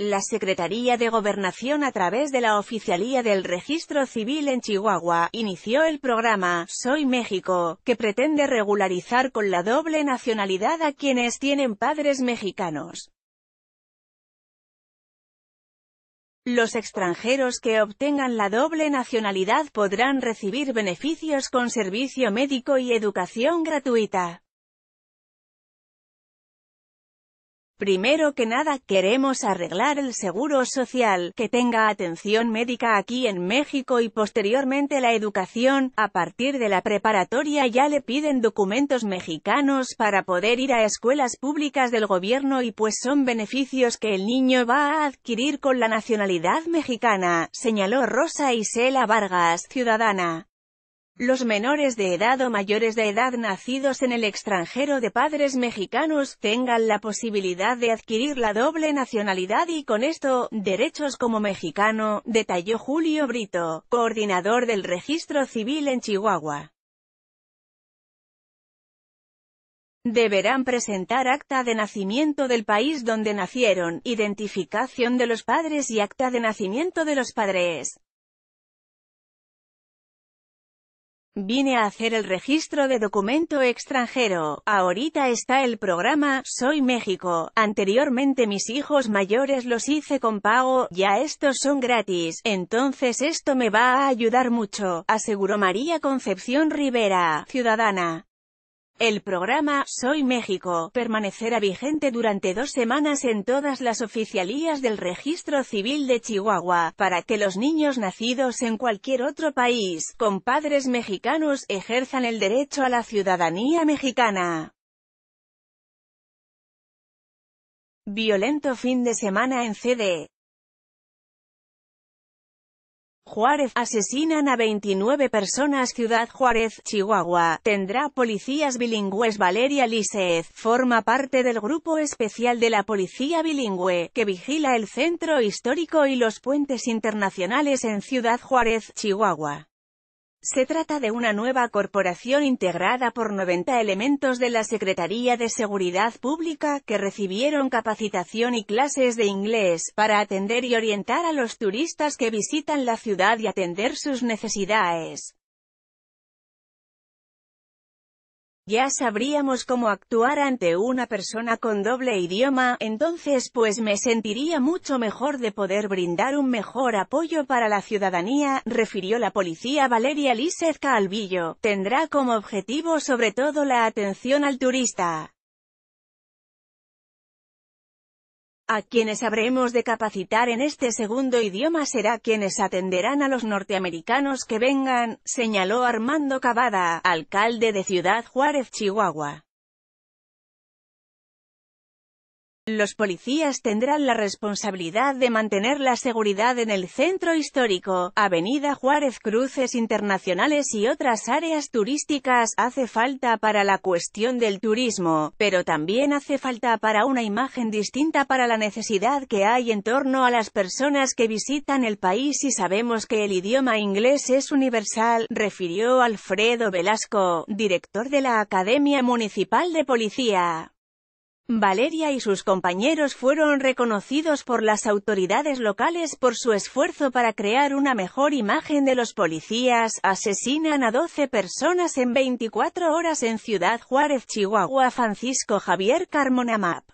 La Secretaría de Gobernación a través de la Oficialía del Registro Civil en Chihuahua, inició el programa Soy México, que pretende regularizar con la doble nacionalidad a quienes tienen padres mexicanos. Los extranjeros que obtengan la doble nacionalidad podrán recibir beneficios con servicio médico y educación gratuita. Primero que nada queremos arreglar el seguro social, que tenga atención médica aquí en México y posteriormente la educación, a partir de la preparatoria ya le piden documentos mexicanos para poder ir a escuelas públicas del gobierno y pues son beneficios que el niño va a adquirir con la nacionalidad mexicana, señaló Rosa Isela Vargas, ciudadana. Los menores de edad o mayores de edad nacidos en el extranjero de padres mexicanos, tengan la posibilidad de adquirir la doble nacionalidad y con esto, derechos como mexicano, detalló Julio Brito, coordinador del registro civil en Chihuahua. Deberán presentar acta de nacimiento del país donde nacieron, identificación de los padres y acta de nacimiento de los padres. Vine a hacer el registro de documento extranjero. Ahorita está el programa, Soy México. Anteriormente mis hijos mayores los hice con pago, ya estos son gratis. Entonces esto me va a ayudar mucho, aseguró María Concepción Rivera, ciudadana. El programa Soy México permanecerá vigente durante dos semanas en todas las oficialías del Registro Civil de Chihuahua, para que los niños nacidos en cualquier otro país, con padres mexicanos, ejerzan el derecho a la ciudadanía mexicana. Violento fin de semana en CD. Juárez, asesinan a 29 personas Ciudad Juárez, Chihuahua, tendrá policías bilingües Valeria Lisez, forma parte del grupo especial de la policía bilingüe, que vigila el centro histórico y los puentes internacionales en Ciudad Juárez, Chihuahua. Se trata de una nueva corporación integrada por 90 elementos de la Secretaría de Seguridad Pública, que recibieron capacitación y clases de inglés, para atender y orientar a los turistas que visitan la ciudad y atender sus necesidades. Ya sabríamos cómo actuar ante una persona con doble idioma, entonces pues me sentiría mucho mejor de poder brindar un mejor apoyo para la ciudadanía, refirió la policía Valeria Lísez Calvillo. Tendrá como objetivo sobre todo la atención al turista. A quienes habremos de capacitar en este segundo idioma será quienes atenderán a los norteamericanos que vengan, señaló Armando Cavada, alcalde de Ciudad Juárez, Chihuahua. Los policías tendrán la responsabilidad de mantener la seguridad en el centro histórico, Avenida Juárez Cruces Internacionales y otras áreas turísticas. Hace falta para la cuestión del turismo, pero también hace falta para una imagen distinta para la necesidad que hay en torno a las personas que visitan el país y sabemos que el idioma inglés es universal, refirió Alfredo Velasco, director de la Academia Municipal de Policía. Valeria y sus compañeros fueron reconocidos por las autoridades locales por su esfuerzo para crear una mejor imagen de los policías, asesinan a 12 personas en 24 horas en Ciudad Juárez, Chihuahua. Francisco Javier Carmona Map